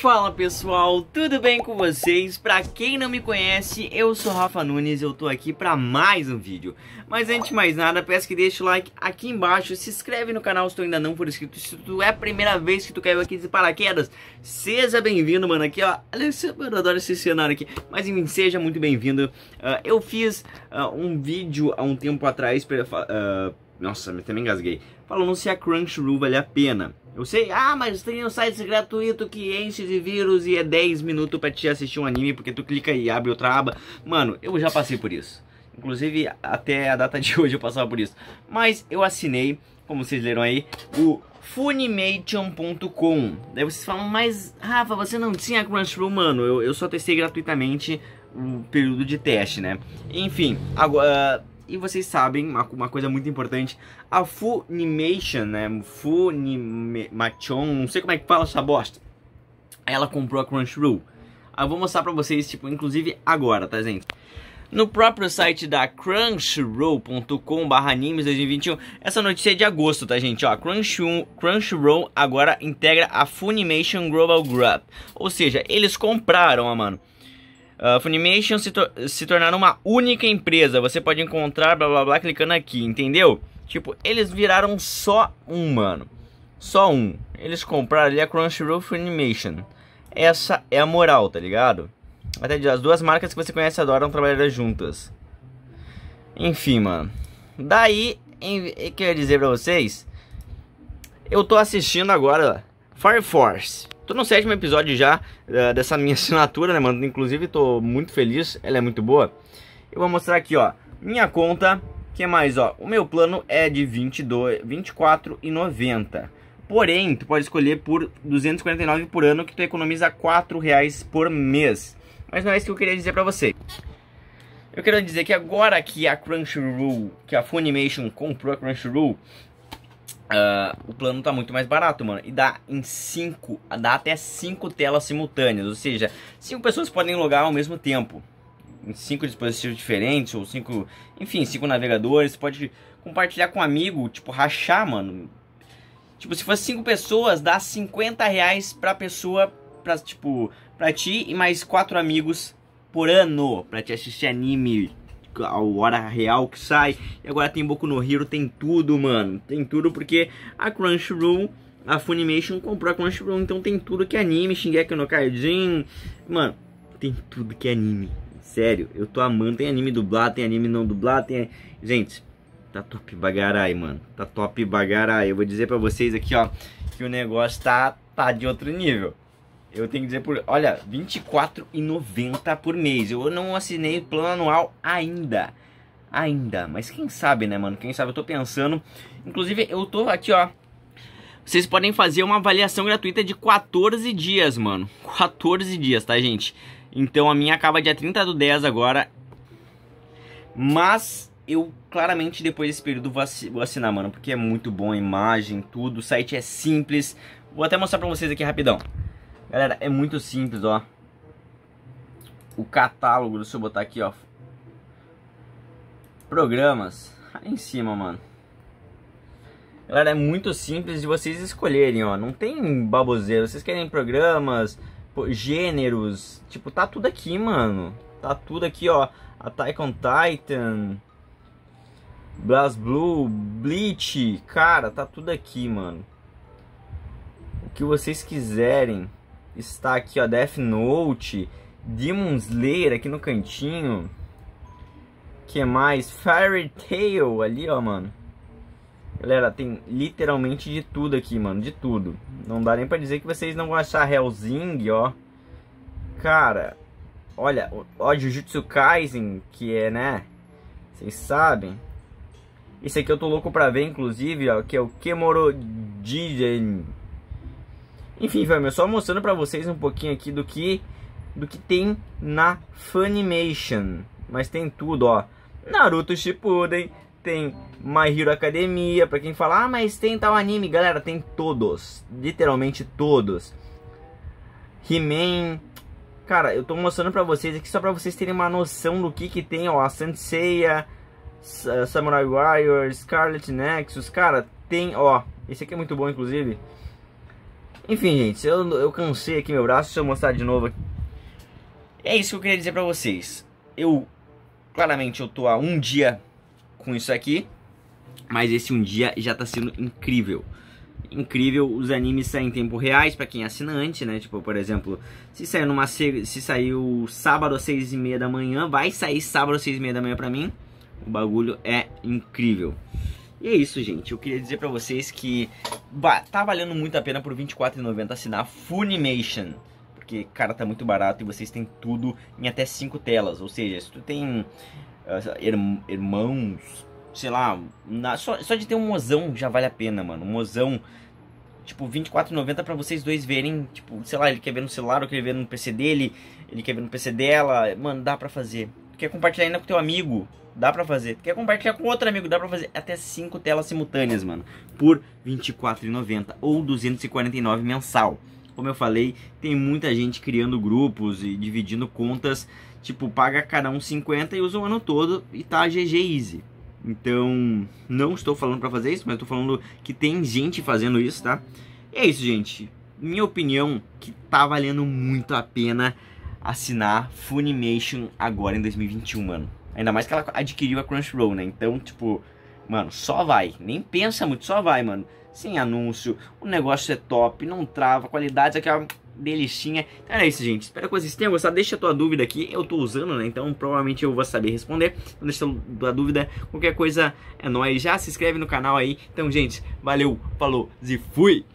Fala pessoal, tudo bem com vocês? Pra quem não me conhece, eu sou Rafa Nunes e eu tô aqui pra mais um vídeo. Mas antes de mais nada, peço que deixe o like aqui embaixo, se inscreve no canal se tu ainda não for inscrito, se tu é a primeira vez que tu caiu aqui de paraquedas, seja bem-vindo, mano, aqui ó, eu adoro esse cenário aqui, mas enfim, seja muito bem-vindo. Uh, eu fiz uh, um vídeo há um tempo atrás... Pra, uh, nossa, me até me engasguei. Falando se a Crunchyroll vale a pena. Eu sei, ah, mas tem um site gratuito que enche de vírus e é 10 minutos pra te assistir um anime porque tu clica e abre outra aba. Mano, eu já passei por isso. Inclusive, até a data de hoje eu passava por isso. Mas eu assinei, como vocês leram aí, o Funimation.com. Daí vocês falam, mas Rafa, você não tinha Crunchyroll, mano. Eu, eu só testei gratuitamente o período de teste, né? Enfim, agora e vocês sabem, uma, uma coisa muito importante, a Funimation, né? Funimation, não sei como é que fala essa bosta. Ela comprou a Crunchyroll. Eu vou mostrar pra vocês, tipo, inclusive agora, tá, gente? No próprio site da crunchyroll.com animes 2021, essa notícia é de agosto, tá gente? Ó, Crunchyroll, Crunchyroll agora integra a Funimation Global Group. Ou seja, eles compraram, ó, mano. Uh, Funimation se, tor se tornar uma única empresa. Você pode encontrar blá blá blá clicando aqui, entendeu? Tipo, eles viraram só um, mano. Só um. Eles compraram ali a Crunchyroll Funimation. Essa é a moral, tá ligado? Até as duas marcas que você conhece adoram trabalhar juntas. Enfim, mano. Daí, em, dizer pra vocês. Eu tô assistindo agora Fire Force. Tô no sétimo episódio já uh, dessa minha assinatura, né, mano? Inclusive, tô muito feliz, ela é muito boa. Eu vou mostrar aqui, ó, minha conta, que é mais, ó, o meu plano é de 22, Porém, tu pode escolher por 249 por ano, que tu economiza R$4,00 reais por mês. Mas não é isso que eu queria dizer pra você. Eu quero dizer que agora que a Crunchyroll, que a Funimation comprou a Crunchyroll, Uh, o plano tá muito mais barato, mano. E dá em 5, dá até 5 telas simultâneas. Ou seja, 5 pessoas podem logar ao mesmo tempo. Em 5 dispositivos diferentes, ou 5. Enfim, 5 navegadores. Você pode compartilhar com um amigo, tipo, rachar, mano. Tipo, se fosse 5 pessoas, dá 50 reais pra pessoa. Pra, tipo, pra ti e mais 4 amigos por ano. Pra te assistir anime a hora real que sai. E agora tem Boku no Hero, tem tudo, mano. Tem tudo porque a Crunchyroll, a Funimation comprou a Crunchyroll, então tem tudo que é anime, Shingeki no Kaijin. Mano, tem tudo que é anime. Sério, eu tô amando. Tem anime dublado, tem anime não dublado, tem... Gente, tá top bagarai, mano. Tá top bagarai. Eu vou dizer pra vocês aqui, ó, que o negócio tá, tá de outro nível. Eu tenho que dizer por, olha, R$24,90 por mês. Eu não assinei plano anual ainda. Ainda, mas quem sabe, né, mano? Quem sabe eu tô pensando. Inclusive, eu tô aqui, ó, vocês podem fazer uma avaliação gratuita de 14 dias, mano. 14 dias, tá, gente? Então a minha acaba dia 30 do 10 agora. Mas eu claramente depois desse período vou assinar, mano, porque é muito bom a imagem, tudo. O site é simples. Vou até mostrar pra vocês aqui rapidão. Galera, é muito simples, ó. O catálogo, se eu botar aqui, ó. Programas. Aí em cima, mano. Galera, é muito simples de vocês escolherem, ó. Não tem baboseira. Vocês querem programas, gêneros. Tipo, tá tudo aqui, mano. Tá tudo aqui, ó. a on Titan. Blast Blue, Bleach. Cara, tá tudo aqui, mano. O que vocês quiserem está aqui, ó, Death Note, Demon Slayer aqui no cantinho. Que mais? Fairy Tail ali, ó, mano. Galera, tem literalmente de tudo aqui, mano, de tudo. Não dá nem pra dizer que vocês não vão achar Hellzing, ó. Cara, olha, ó, Jujutsu Kaisen, que é, né, vocês sabem. Esse aqui eu tô louco pra ver, inclusive, ó, que é o Kemoro enfim, fam, só mostrando pra vocês um pouquinho aqui do que, do que tem na Funimation. Mas tem tudo, ó. Naruto Shippuden, tem My Hero Academia, pra quem fala, ah, mas tem tal anime, galera, tem todos, literalmente todos. He-Man, cara, eu tô mostrando pra vocês aqui só pra vocês terem uma noção do que que tem, ó, a Senseiya, Samurai Warriors, Scarlet Nexus, cara, tem, ó, esse aqui é muito bom, inclusive, enfim, gente, eu, eu cansei aqui meu braço, deixa eu mostrar de novo. É isso que eu queria dizer pra vocês. Eu, claramente, eu tô há um dia com isso aqui, mas esse um dia já tá sendo incrível. Incrível, os animes saem em tempo reais para quem é assinante, né? Tipo, por exemplo, se sair numa se saiu sábado às seis e meia da manhã, vai sair sábado às seis e meia da manhã pra mim. O bagulho é incrível. E é isso, gente. Eu queria dizer para vocês que tá valendo muito a pena por R$24,90 assinar Funimation. Porque, cara, tá muito barato e vocês têm tudo em até 5 telas. Ou seja, se tu tem uh, irmãos, sei lá, na, só, só de ter um mozão já vale a pena, mano. Um mozão, tipo, 24,90 pra vocês dois verem, tipo, sei lá, ele quer ver no celular, ou quer ver no PC dele, ele quer ver no PC dela, mano, dá pra fazer. quer compartilhar ainda com teu amigo, Dá pra fazer. Quer compartilhar com outro amigo? Dá pra fazer até 5 telas simultâneas, mano. Por R$24,90 ou 249 mensal. Como eu falei, tem muita gente criando grupos e dividindo contas. Tipo, paga cada um 50 e usa o ano todo e tá GG Easy. Então, não estou falando para fazer isso, mas estou falando que tem gente fazendo isso, tá? E é isso, gente. Minha opinião que tá valendo muito a pena assinar Funimation agora em 2021, mano. Ainda mais que ela adquiriu a Crunchyroll, né? Então, tipo, mano, só vai. Nem pensa muito, só vai, mano. Sem anúncio, o negócio é top, não trava, a qualidade é aquela delicinha. Então é isso, gente. Espero que vocês tenham gostado. Deixa a tua dúvida aqui. Eu tô usando, né? Então provavelmente eu vou saber responder. Então deixa a tua dúvida. Qualquer coisa é nóis. Já se inscreve no canal aí. Então, gente, valeu, falou e fui!